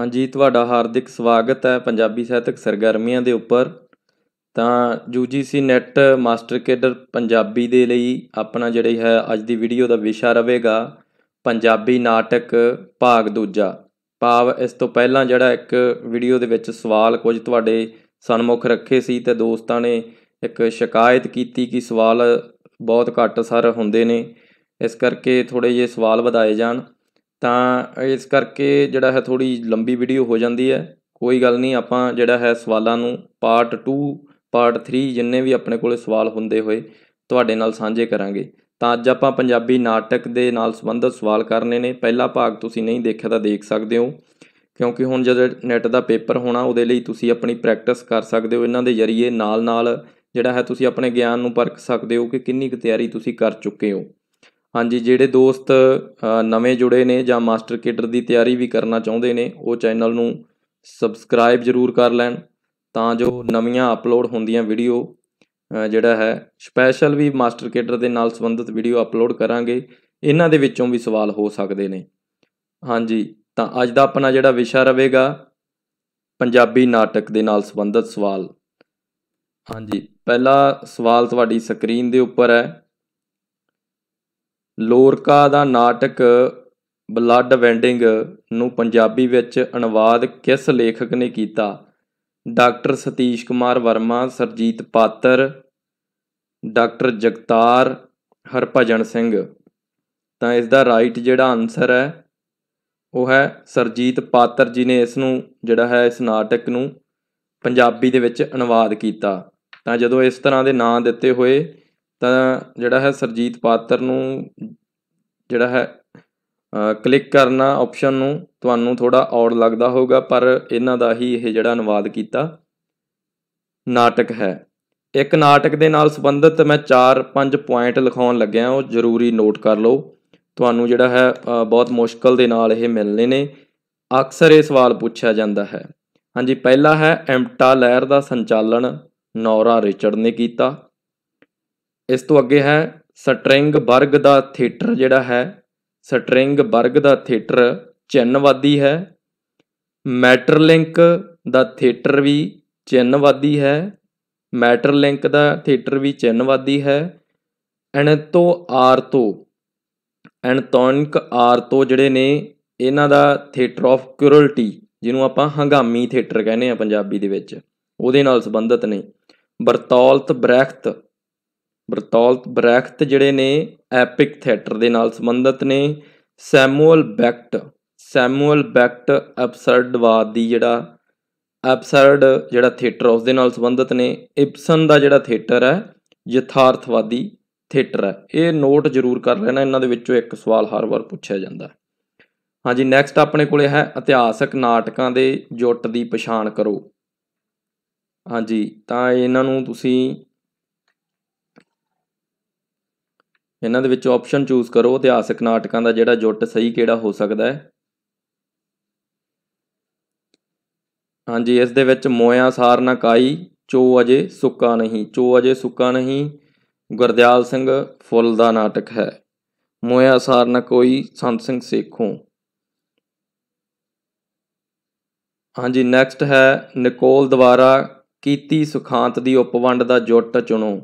ਹਾਂਜੀ ਤੁਹਾਡਾ ਹਾਰਦਿਕ ਸਵਾਗਤ ਹੈ ਪੰਜਾਬੀ ਸਾਹਿਤਕ ਸਰਗਰਮੀਆਂ ਦੇ ਉੱਪਰ ਤਾਂ UGC NET master cadre Punjabi ਦੇ ਲਈ ਆਪਣਾ ਜਿਹੜੀ ਹੈ ਅੱਜ ਦੀ ਵੀਡੀਓ ਦਾ ਵਿਸ਼ਾ ਰਹੇਗਾ ਪੰਜਾਬੀ ਨਾਟਕ ਭਾਗ ਦੂਜਾ ਭਾਵ ਇਸ ਤੋਂ ਪਹਿਲਾਂ ਜਿਹੜਾ ਇੱਕ ਵੀਡੀਓ ਦੇ ਵਿੱਚ ਸਵਾਲ ਕੁਝ ਤੁਹਾਡੇ ਸਨਮੁਖ ਰੱਖੇ ਸੀ ਤੇ ਦੋਸਤਾਂ ਨੇ ਇੱਕ ਸ਼ਿਕਾਇਤ ਕੀਤੀ ਕਿ ਸਵਾਲ ਬਹੁਤ ਘੱਟ ਸਰ ਹੁੰਦੇ ਨੇ ਇਸ ਕਰਕੇ ਥੋੜੇ ਜਿਹੇ ਸਵਾਲ ਵਧਾਏ ਜਾਣ ਤਾਂ ਇਸ ਕਰਕੇ ਜਿਹੜਾ ਹੈ ਥੋੜੀ ਲੰਬੀ ਵੀਡੀਓ ਹੋ ਜਾਂਦੀ ਹੈ ਕੋਈ ਗੱਲ ਨਹੀਂ ਆਪਾਂ ਜਿਹੜਾ ਹੈ ਸਵਾਲਾਂ ਨੂੰ ਪਾਰਟ 2 ਪਾਰਟ 3 ਜਿੰਨੇ ਵੀ ਆਪਣੇ ਕੋਲੇ ਸਵਾਲ ਹੁੰਦੇ ਹੋਏ ਤੁਹਾਡੇ ਨਾਲ ਸਾਂਝੇ ਕਰਾਂਗੇ ਤਾਂ ਅੱਜ ਆਪਾਂ ਪੰਜਾਬੀ ਨਾਟਕ ਦੇ ਨਾਲ ਸੰਬੰਧਿਤ ਸਵਾਲ ਕਰਨੇ ਨੇ ਪਹਿਲਾ ਭਾਗ ਤੁਸੀਂ ਨਹੀਂ ਦੇਖਿਆ ਤਾਂ ਦੇਖ ਸਕਦੇ ਹੋ ਕਿਉਂਕਿ ਹੁਣ ਜਦ ਨੈਟ ਦਾ ਪੇਪਰ ਹੋਣਾ ਉਹਦੇ ਲਈ ਤੁਸੀਂ ਆਪਣੀ ਪ੍ਰੈਕਟਿਸ ਕਰ ਸਕਦੇ ਹੋ ਇਹਨਾਂ ਦੇ ਜ਼ਰੀਏ ਨਾਲ-ਨਾਲ ਜਿਹੜਾ ਹੈ ਤੁਸੀਂ ਆਪਣੇ ਗਿਆਨ ਨੂੰ ਪਰਖ ਸਕਦੇ ਹੋ ਕਿ ਕਿੰਨੀ ਕੁ ਤਿਆਰੀ ਤੁਸੀਂ ਕਰ ਚੁੱਕੇ ਹੋ ਹਾਂਜੀ ਜਿਹੜੇ ਦੋਸਤ ਨਵੇਂ ਜੁੜੇ ਨੇ ਜਾਂ ਮਾਸਟਰ ਕੇਡਰ ਦੀ ਤਿਆਰੀ ਵੀ ਕਰਨਾ ਚਾਹੁੰਦੇ ਨੇ ਉਹ ਚੈਨਲ ਨੂੰ ਸਬਸਕ੍ਰਾਈਬ ਜ਼ਰੂਰ ਕਰ ਲੈਣ ਤਾਂ ਜੋ ਨਵੀਆਂ ਅਪਲੋਡ ਹੁੰਦੀਆਂ ਵੀਡੀਓ ਜਿਹੜਾ ਹੈ ਸਪੈਸ਼ਲ ਵੀ ਮਾਸਟਰ ਕੇਡਰ ਦੇ ਨਾਲ ਸੰਬੰਧਿਤ ਵੀਡੀਓ ਅਪਲੋਡ ਕਰਾਂਗੇ ਇਹਨਾਂ ਦੇ ਵਿੱਚੋਂ ਵੀ ਸਵਾਲ ਹੋ ਸਕਦੇ ਨੇ ਹਾਂਜੀ ਤਾਂ ਅੱਜ ਦਾ ਆਪਣਾ ਜਿਹੜਾ ਵਿਸ਼ਾ ਰਹੇਗਾ ਪੰਜਾਬੀ ਨਾਟਕ ਦੇ ਨਾਲ ਸੰਬੰਧਿਤ ਸਵਾਲ ਹਾਂਜੀ ਪਹਿਲਾ ਸਵਾਲ ਤੁਹਾਡੀ ਸਕਰੀਨ ਦੇ ਉੱਪਰ ਹੈ ਲੋਰਕਾ ਦਾ ਨਾਟਕ ਬਲੱਡ ਵੈਂਡਿੰਗ ਨੂੰ ਪੰਜਾਬੀ ਵਿੱਚ ਅਨੁਵਾਦ ਕਿਸ ਲੇਖਕ ਨੇ ਕੀਤਾ ਡਾਕਟਰ ਸਤੀਸ਼ ਕੁਮਾਰ ਵਰਮਾ ਸਰਜੀਤ ਪਾਤਰ ਡਾਕਟਰ ਜਗਤਾਰ ਹਰਭਜਨ ਸਿੰਘ ਤਾਂ ਇਸ ਦਾ ਰਾਈਟ ਜਿਹੜਾ ਆਨਸਰ ਹੈ ਉਹ ਹੈ ਸਰਜੀਤ ਪਾਤਰ ਜੀ ਨੇ ਇਸ ਨੂੰ ਜਿਹੜਾ ਹੈ ਇਸ ਨਾਟਕ ਨੂੰ ਪੰਜਾਬੀ ਦੇ ਵਿੱਚ ਅਨੁਵਾਦ ਕੀਤਾ ਤਾਂ ਜਦੋਂ ਇਸ ਤਰ੍ਹਾਂ ਦੇ ਨਾਂ ਦਿੱਤੇ ਹੋਏ ਤਾਂ ਜਿਹੜਾ ਹੈ ਸਰਜੀਤ ਪਾਤਰ ਨੂੰ ਜਿਹੜਾ ਹੈ ਕਲਿੱਕ ਕਰਨਾ ਆਪਸ਼ਨ ਨੂੰ ਤੁਹਾਨੂੰ ਥੋੜਾ ਔੜ ਲੱਗਦਾ ਹੋਊਗਾ ਪਰ ਇਹਨਾਂ ਦਾ ਹੀ ਇਹ ਜਿਹੜਾ ਅਨੁਵਾਦ ਕੀਤਾ ਨਾਟਕ ਹੈ ਇੱਕ ਨਾਟਕ ਦੇ ਨਾਲ ਸੰਬੰਧਿਤ ਮੈਂ 4-5 ਪੁਆਇੰਟ ਲਿਖਾਉਣ ਲੱਗਿਆ ਉਹ ਜ਼ਰੂਰੀ ਨੋਟ ਕਰ ਲਓ ਤੁਹਾਨੂੰ ਜਿਹੜਾ ਹੈ ਬਹੁਤ ਮੁਸ਼ਕਲ ਦੇ ਨਾਲ ਇਹ ਮਿਲਨੇ ਨੇ ਅਕਸਰ ਇਹ ਸਵਾਲ ਪੁੱਛਿਆ ਜਾਂਦਾ ਹੈ ਹਾਂਜੀ ਪਹਿਲਾ ਹੈ ਐਮਟਾ ਲਹਿਰ ਦਾ ਸੰਚਾਲਨ ਨੌਰਾ ਰਿਚਰਡ ਨੇ ਕੀਤਾ ਇਸ ਤੋਂ ਅੱਗੇ ਹੈ ਸਟ੍ਰਿੰਗ ਵਰਗ ਦਾ ਥੀਏਟਰ ਜਿਹੜਾ ਹੈ ਸਟ੍ਰਿੰਗ ਵਰਗ ਦਾ ਥੀਏਟਰ ਚਿੰਨਵਾਦੀ ਹੈ ਮੈਟਰ ਲਿੰਕ ਦਾ ਥੀਏਟਰ ਵੀ ਚਿੰਨਵਾਦੀ ਹੈ ਮੈਟਰ ਲਿੰਕ ਦਾ ਥੀਏਟਰ ਵੀ ਚਿੰਨਵਾਦੀ ਹੈ ਐਣਤੋ ਆਰਤੋ ਐਨਟੋਨਿਕ ਆਰਤੋ ਜਿਹੜੇ ਨੇ ਇਹਨਾਂ ਦਾ ਥੀਏਟਰ ਆਫ ਕਿਉਰਲਟੀ ਜਿਹਨੂੰ ਆਪਾਂ ਹੰਗਾਮੀ ਥੀਏਟਰ ਕਹਿੰਦੇ ਆ ਪੰਜਾਬੀ ਦੇ ਵਿੱਚ ਉਹਦੇ ਨਾਲ ਸੰਬੰਧਿਤ ਨੇ ਬਰਤੌਲਤ ਬ੍ਰੈਖਤ ਬਰਤੌਲਤ ਬ੍ਰੈਕਟ ਜਿਹੜੇ ਨੇ ਐਪਿਕ ਥੀਏਟਰ ਦੇ ਨਾਲ ਸੰਬੰਧਿਤ ਨੇ ਸੈਮੂਅਲ ਬੈਕਟ ਸੈਮੂਅਲ ਬੈਕਟ ਅਬਸਰਡਵਾਦ ਦੀ ਜਿਹੜਾ ਅਬਸਰਡ ਜਿਹੜਾ ਥੀਏਟਰ ਉਸ ਦੇ ਨਾਲ ਸੰਬੰਧਿਤ ਨੇ ਇਬਸਨ ਦਾ ਜਿਹੜਾ ਥੀਏਟਰ ਹੈ ਯਥਾਰਥਵਾਦੀ ਥੀਏਟਰ ਹੈ ਇਹ ਨੋਟ ਜ਼ਰੂਰ ਕਰ ਲੈਣਾ ਇਹਨਾਂ ਦੇ ਵਿੱਚੋਂ ਇੱਕ ਸਵਾਲ ਹਰ ਵਾਰ ਪੁੱਛਿਆ ਜਾਂਦਾ ਹੈ ਹਾਂਜੀ ਨੈਕਸਟ ਆਪਣੇ ਕੋਲੇ ਹੈ ਇਤਿਹਾਸਕ ਨਾਟਕਾਂ ਦੇ ਜੁੱਟ ਦੀ ਪਛਾਣ ਕਰੋ ਹਾਂਜੀ ਤਾਂ ਇਹਨਾਂ ਨੂੰ ਤੁਸੀਂ ਇਹਨਾਂ ਦੇ ਵਿੱਚ ਆਪਸ਼ਨ ਚੂਜ਼ ਕਰੋ ਇਤਿਹਾਸਕ ਨਾਟਕਾਂ ਦਾ ਜਿਹੜਾ ਜੁੱਟ ਸਹੀ ਕਿਹੜਾ ਹੋ ਸਕਦਾ ਹੈ ਹਾਂਜੀ ਇਸ ਦੇ ਵਿੱਚ ਮੋਇਆ ਸਾਰ ਨਾ ਕਾਈ ਚੋ ਅਜੇ ਸੁੱਕਾ ਨਹੀਂ ਚੋ ਅਜੇ ਸੁੱਕਾ ਨਹੀਂ ਗੁਰਦਿਆਲ ਸਿੰਘ ਫੁੱਲ ਦਾ ਨਾਟਕ ਹੈ ਮੋਇਆ ਸਾਰ ਨਾ ਕੋਈ ਸੰਤ ਸਿੰਘ ਸੇਖੋਂ ਹਾਂਜੀ ਨੈਕਸਟ ਹੈ ਨਿਕੋਲ ਦੁਆਰਾ ਕੀਤੀ ਸੁਖਾਂਤ ਦੀ ਉਪਵੰਡ ਦਾ ਜੁੱਟ ਚੁਣੋ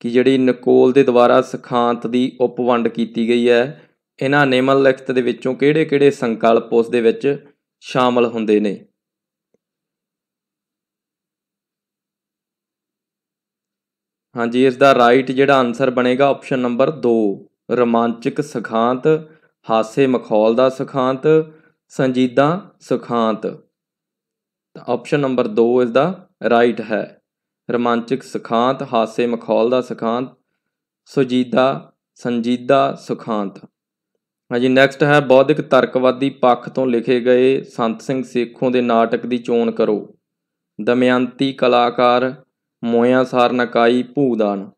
ਕਿ ਜਿਹੜੀ ਨਕੋਲ ਦੇ ਦੁਆਰਾ ਸਖਾਂਤ ਦੀ ਉਪਵੰਡ ਕੀਤੀ ਗਈ ਹੈ ਇਹਨਾਂ ਨਿਮਨ ਲਿਖਤ ਦੇ ਵਿੱਚੋਂ ਕਿਹੜੇ-ਕਿਹੜੇ ਸੰਕਲਪ ਉਸ ਦੇ ਵਿੱਚ ਸ਼ਾਮਲ ਹੁੰਦੇ ਨੇ ਹਾਂਜੀ ਇਸ ਦਾ ਰਾਈਟ ਜਿਹੜਾ ਆਨਸਰ ਬਣੇਗਾ ਆਪਸ਼ਨ ਨੰਬਰ 2 ਰੋਮਾਂਚਕ ਸਖਾਂਤ ਹਾਸੇ ਮਖੌਲ ਦਾ ਸਖਾਂਤ ਸੰਜੀਦਾ ਸਖਾਂਤ ਤਾਂ ਆਪਸ਼ਨ ਨੰਬਰ 2 ਇਸ ਦਾ ਰਾਈਟ ਹੈ ਰੋਮਾਂਚਕ ਸੁਖਾਂਤ ਹਾਸੇ ਮਖੌਲ ਦਾ ਸੁਖਾਂਤ ਸੁਜੀਦਾ ਸੰਜੀਦਾ ਸੁਖਾਂਤ ਹਾਂਜੀ ਨੈਕਸਟ ਹੈ ਬੌਧਿਕ ਤਰਕਵਾਦੀ ਪੱਖ ਤੋਂ ਲਿਖੇ ਗਏ ਸੰਤ ਸਿੰਘ ਸੇਖੋਂ ਦੇ ਨਾਟਕ ਦੀ ਚੋਣ ਕਰੋ ਦਮਯੰਤੀ ਕਲਾਕਾਰ ਮੋਇਆ ਸਾਰ ਨਕਾਈ ਭੂਦਾਨ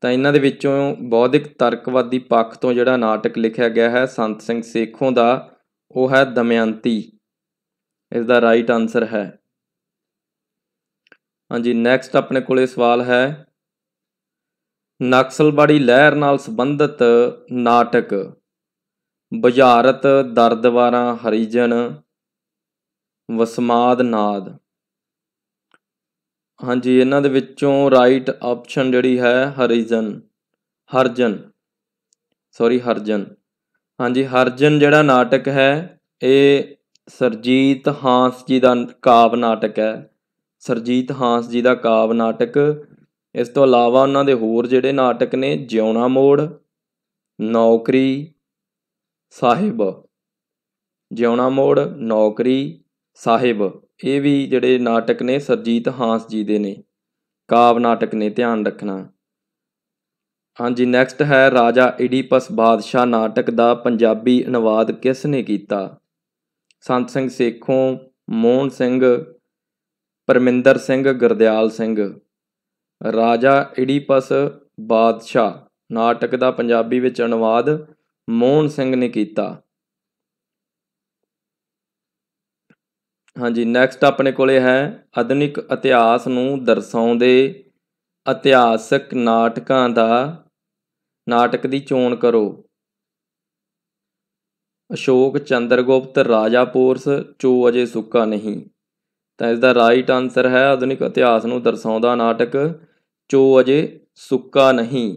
ਤਾਂ ਇਹਨਾਂ ਦੇ ਵਿੱਚੋਂ ਬੌਧਿਕ ਤਰਕਵਾਦੀ ਪੱਖ ਤੋਂ ਜਿਹੜਾ ਨਾਟਕ ਲਿਖਿਆ ਗਿਆ ਹੈ ਸੰਤ ਸਿੰਘ ਸੇਖੋਂ ਦਾ ਉਹ ਹੈ ਦਮਯੰਤੀ ਇਸ ਦਾ ਰਾਈਟ ਆਨਸਰ ਹੈ ਹਾਂਜੀ ਨੈਕਸਟ ਆਪਣੇ ਕੋਲੇ ਸਵਾਲ ਹੈ ਨਕਸਲਬਾੜੀ ਲਹਿਰ ਨਾਲ ਸੰਬੰਧਿਤ ਨਾਟਕ ਬੁਝਾਰਤ ਦਰਦਵਾਰਾ ਹਰੀਜਨ ਵਸਮਾਦ ਨਾਦ ਹਾਂਜੀ ਇਹਨਾਂ ਦੇ ਵਿੱਚੋਂ ਰਾਈਟ ਆਪਸ਼ਨ ਜਿਹੜੀ ਹੈ ਹਰੀਜਨ ਹਰਜਨ ਸੌਰੀ ਹਰਜਨ ਹਾਂਜੀ ਹਰਜਨ ਜਿਹੜਾ ਨਾਟਕ ਹੈ ਇਹ ਸਰਜੀਤ ਹਾਂਸ ਜੀ ਦਾ ਕਾਵ ਨਾਟਕ ਹੈ ਸਰਜੀਤ ਹਾਂਸ ਜੀ ਦਾ ਕਾਵ ਨਾਟਕ ਇਸ ਤੋਂ ਇਲਾਵਾ ਉਹਨਾਂ ਦੇ ਹੋਰ ਜਿਹੜੇ ਨਾਟਕ ਨੇ ਜਿਉਣਾ ਮੋੜ ਨੌਕਰੀ ਸਾਹਿਬ ਜਿਉਣਾ ਮੋੜ ਨੌਕਰੀ ਸਾਹਿਬ ਇਹ ਵੀ ਜਿਹੜੇ ਨਾਟਕ ਨੇ ਸਰਜੀਤ ਹਾਂਸ ਜੀ ਦੇ ਨੇ ਕਾਵ ਨਾਟਕ ਨੇ ਧਿਆਨ ਰੱਖਣਾ ਹਾਂਜੀ ਨੈਕਸਟ ਹੈ ਰਾਜਾ ਈਡੀਪਸ ਬਾਦਸ਼ਾਹ ਨਾਟਕ ਦਾ ਪੰਜਾਬੀ ਅਨੁਵਾਦ ਕਿਸ ਨੇ ਕੀਤਾ ਸੰਤ ਸਿੰਘ ਸੇਖੋਂ ਮੋਹਨ ਸਿੰਘ ਪਰਮਿੰਦਰ ਸਿੰਘ ਗੁਰਦਿਆਲ ਸਿੰਘ ਰਾਜਾ ਈਡੀਪਸ ਬਾਦਸ਼ਾਹ ਨਾਟਕ ਦਾ ਪੰਜਾਬੀ ਵਿੱਚ ਅਨੁਵਾਦ ਮੋਹਨ ਸਿੰਘ ਨੇ ਕੀਤਾ ਹਾਂਜੀ ਨੈਕਸਟ ਆਪਣੇ ਕੋਲੇ ਹੈ ਆਧੁਨਿਕ ਇਤਿਹਾਸ ਨੂੰ ਦਰਸਾਉਂਦੇ ਇਤਿਹਾਸਕ ਨਾਟਕਾਂ ਦਾ ਨਾਟਕ ਦੀ ਚੋਣ ਕਰੋ ਅਸ਼ੋਕ ਚੰਦਰ ਰਾਜਾਪੋਰਸ ਰਾਜਾ ਪੋਰਸ ਚੋ ਅਜੇ ਸੁੱਕਾ ਨਹੀਂ ਤਾਂ ਇਸ ਦਾ ਰਾਈਟ ਆਨਸਰ ਹੈ ਆਧੁਨਿਕ ਇਤਿਹਾਸ ਨੂੰ ਦਰਸਾਉਂਦਾ ਨਾਟਕ ਚੋ ਅਜੇ ਸੁੱਕਾ ਨਹੀਂ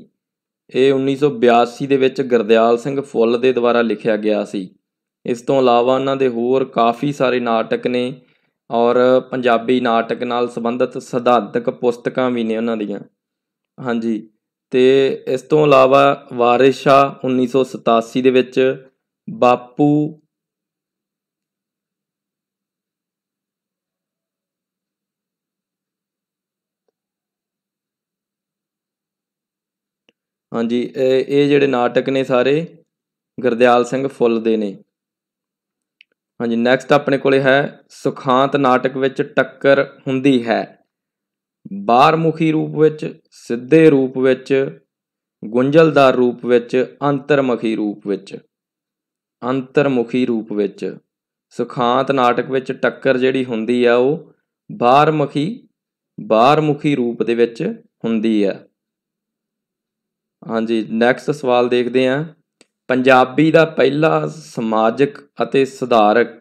ਇਹ 1982 ਦੇ ਵਿੱਚ ਗਰਦਿਆਲ ਸਿੰਘ ਫੁੱਲ ਦੇ ਦੁਆਰਾ ਲਿਖਿਆ ਗਿਆ ਸੀ ਇਸ ਤੋਂ ਇਲਾਵਾ ਉਹਨਾਂ ਦੇ ਹੋਰ ਕਾਫੀ ਸਾਰੇ ਨਾਟਕ ਨੇ ਔਰ ਪੰਜਾਬੀ ਨਾਟਕ ਨਾਲ ਸੰਬੰਧਿਤ ਸਿਧਾਂਤਕ ਪੁਸਤਕਾਂ ਵੀ ਨੇ ਉਹਨਾਂ ਦੀਆਂ ਹਾਂਜੀ ਤੇ ਇਸ ਤੋਂ ਇਲਾਵਾ ਵਾਰਿਸ਼ਾ 1987 ਦੇ ਵਿੱਚ ਬਾਪੂ ਹਾਂਜੀ ਇਹ ਇਹ ਜਿਹੜੇ ਨਾਟਕ ਨੇ ਸਾਰੇ ਗੁਰਦਿਆਲ ਸਿੰਘ ਫੁੱਲ ਦੇ ਨੇ ਹਾਂਜੀ ਨੈਕਸਟ ਆਪਣੇ ਕੋਲੇ ਹੈ ਸੁਖਾਂਤ ਨਾਟਕ ਵਿੱਚ ਟੱਕਰ ਹੁੰਦੀ ਹੈ ਬਾਹਰਮੁਖੀ ਰੂਪ ਵਿੱਚ ਸਿੱਧੇ ਰੂਪ ਵਿੱਚ ਗੁੰਝਲਦਾਰ ਰੂਪ ਵਿੱਚ ਅੰਤਰਮੁਖੀ ਰੂਪ ਵਿੱਚ ਅੰਤਰਮੁਖੀ ਰੂਪ ਵਿੱਚ ਸੁਖਾਂਤ ਨਾਟਕ ਵਿੱਚ ਟੱਕਰ ਜਿਹੜੀ ਹੁੰਦੀ ਆ ਉਹ ਬਾਹਰਮੁਖੀ ਬਾਹਰਮੁਖੀ ਰੂਪ ਦੇ ਵਿੱਚ ਹੁੰਦੀ ਆ ਹਾਂਜੀ ਨੈਕਸਟ ਸਵਾਲ ਦੇਖਦੇ ਆਂ ਪੰਜਾਬੀ ਦਾ ਪਹਿਲਾ ਸਮਾਜਿਕ ਅਤੇ ਸੁਧਾਰਕ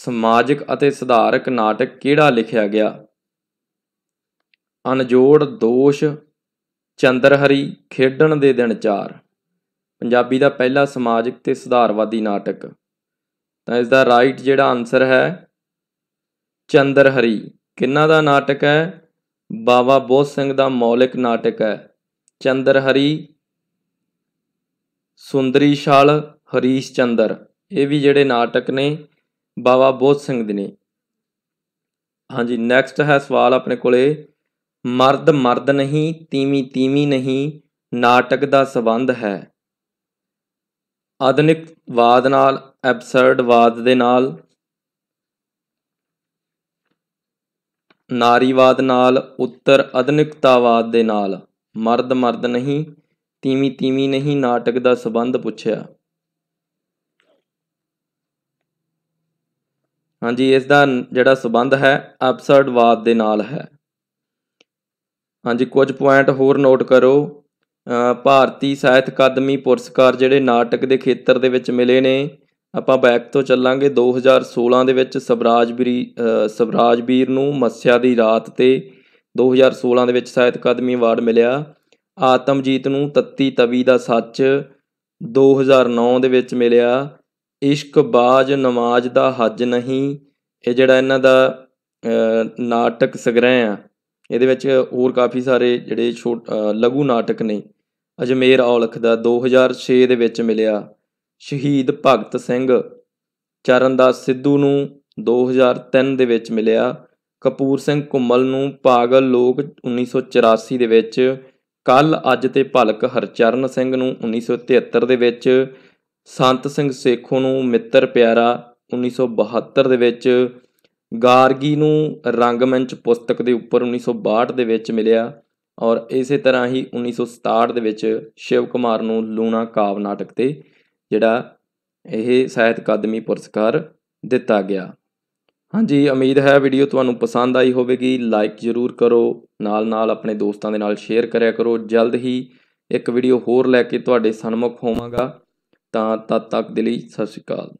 ਸਮਾਜਿਕ ਅਤੇ ਸੁਧਾਰਕ ਨਾਟਕ ਕਿਹੜਾ ਲਿਖਿਆ ਗਿਆ ਅਨਜੋੜ ਦੋਸ਼ ਚੰਦਰਹਰੀ ਖੇਡਣ ਦੇ ਦਿਨ ਚਾਰ ਪੰਜਾਬੀ ਦਾ ਪਹਿਲਾ ਸਮਾਜਿਕ ਤੇ ਸੁਧਾਰਵਾਦੀ ਨਾਟਕ ਤਾਂ ਇਸ ਦਾ ਰਾਈਟ ਜਿਹੜਾ ਆਨਸਰ ਹੈ ਚੰਦਰਹਰੀ ਕਿੰਨਾ ਦਾ ਨਾਟਕ ਹੈ ਬਾਬਾ ਬੋਧ ਸਿੰਘ ਦਾ ਮੌਲਿਕ ਨਾਟਕ ਹੈ ਚੰਦਰਹਰੀ ਸੁੰਦਰੀ ਛਲ ਹਰੀਸ਼ ਚੰਦਰ ਇਹ ਵੀ ਜਿਹੜੇ ਨਾਟਕ ਨੇ ਬਾਬਾ ਬੋਧ ਸਿੰਘ ਦੇ ਨੇ ਹਾਂਜੀ ਨੈਕਸਟ ਹੈ ਸਵਾਲ ਆਪਣੇ ਕੋਲੇ ਮਰਦ ਮਰਦ ਨਹੀਂ ਤੀਵੀਂ ਤੀਵੀਂ ਨਹੀਂ ਨਾਟਕ ਦਾ ਸਬੰਧ ਹੈ ਆਧੁਨਿਕ ਵਾਦ ਨਾਲ ਐਬਸਰਡ ਵਾਦ ਦੇ ਨਾਲ ਨਾਰੀਵਾਦ ਨਾਲ ਉੱਤਰ ਆਧੁਨਿਕਤਾਵਾਦ ਦੇ ਨਾਲ ਮਰਦ ਮਰਦ ਨਹੀਂ ਤੀਵੀਂ ਤੀਵੀਂ ਨਹੀਂ ਨਾਟਕ ਦਾ ਸਬੰਧ ਪੁੱਛਿਆ ਹਾਂਜੀ ਇਸ ਦਾ ਜਿਹੜਾ ਸਬੰਧ ਹੈ ਅਬਸਰਡਵਾਦ ਦੇ ਨਾਲ ਹੈ ਹਾਂਜੀ ਕੁਝ ਪੁਆਇੰਟ ਹੋਰ ਨੋਟ ਕਰੋ ਭਾਰਤੀ ਸਾਹਿਤ ਅਕਾਦਮੀ ਪੁਰਸਕਾਰ ਜਿਹੜੇ ਨਾਟਕ ਦੇ ਖੇਤਰ ਦੇ ਵਿੱਚ ਮਿਲੇ ਨੇ ਆਪਾਂ ਬੈਕ ਤੋਂ ਚੱਲਾਂਗੇ 2016 ਦੇ ਵਿੱਚ ਸਵਰਾਜ ਵੀਰ ਸਵਰਾਜ ਵੀਰ ਨੂੰ ਮੱਸਿਆ ਦੀ ਰਾਤ ਤੇ 2016 ਦੇ ਵਿੱਚ ਸਾਹਿਤ ਅਕਾਦਮੀ ਅਵਾਰਡ ਮਿਲਿਆ ਆਤਮਜੀਤ ਨੂੰ ਤੱਤੀ ਤਵੀ ਦਾ ਸੱਚ 2009 ਦੇ ਵਿੱਚ ਮਿਲਿਆ ਇਸ਼ਕ ਬਾਜ ਨਮਾਜ਼ ਦਾ ਹੱਜ ਨਹੀਂ ਇਹ ਜਿਹੜਾ ਇਹਨਾਂ ਦਾ ਨਾਟਕ ਸੰਗ੍ਰਹਿ ਆ ਇਹਦੇ ਵਿੱਚ ਹੋਰ ਕਾਫੀ ਸਾਰੇ ਜਿਹੜੇ ਲਘੂ ਨਾਟਕ ਨੇ ਅਜਮੇਰ ਔਲਖ ਦਾ 2006 ਦੇ ਵਿੱਚ ਮਿਲਿਆ ਸ਼ਹੀਦ ਭਗਤ ਸਿੰਘ ਚਰਨਦਾਸ ਸਿੱਧੂ ਨੂੰ 2003 ਦੇ ਵਿੱਚ ਮਿਲਿਆ ਕਪੂਰ ਸਿੰਘ ਕੁੰਮਲ ਨੂੰ ਪਾਗਲ ਲੋਕ 1984 ਦੇ ਵਿੱਚ ਕੱਲ ਅੱਜ ਤੇ ਭਲਕ ਹਰਚਰਨ ਸਿੰਘ ਨੂੰ 1973 ਦੇ ਵਿੱਚ ਸੰਤ ਸਿੰਘ ਸੇਖੋ ਨੂੰ ਮਿੱਤਰ ਪਿਆਰਾ 1972 ਦੇ ਵਿੱਚ ਗਾਰਗੀ ਨੂੰ ਰੰਗਮੰਚ ਪੁਸਤਕ ਦੇ ਉੱਪਰ 1962 ਦੇ ਵਿੱਚ ਮਿਲਿਆ ਔਰ ਇਸੇ ਤਰ੍ਹਾਂ ਹੀ 1967 ਦੇ ਵਿੱਚ ਸ਼ਿਵ ਕੁਮਾਰ ਨੂੰ ਲੂਣਾ ਕਾਵ ਨਾਟਕ ਤੇ ਜਿਹੜਾ ਇਹ ਸਾਹਿਤ ਅਕਾਦਮੀ ਪੁਰਸਕਾਰ ਦਿੱਤਾ ਗਿਆ ਹਾਂਜੀ ਉਮੀਦ ਹੈ ਵੀਡੀਓ ਤੁਹਾਨੂੰ ਪਸੰਦ ਆਈ ਹੋਵੇਗੀ ਲਾਈਕ ਜ਼ਰੂਰ ਕਰੋ ਨਾਲ-ਨਾਲ ਆਪਣੇ ਦੋਸਤਾਂ ਦੇ ਨਾਲ ਸ਼ੇਅਰ ਕਰਿਆ ਕਰੋ ਜਲਦ ਹੀ ਇੱਕ ਵੀਡੀਓ ਹੋਰ ਲੈ ਕੇ ਤੁਹਾਡੇ ਸਾਹਮਣੇ ਹੋਵਾਂਗਾ ਤਾਂ ਤਦ ਤੱਕ ਦੇ ਲਈ ਸਤਿ ਸ਼੍ਰੀ ਅਕਾਲ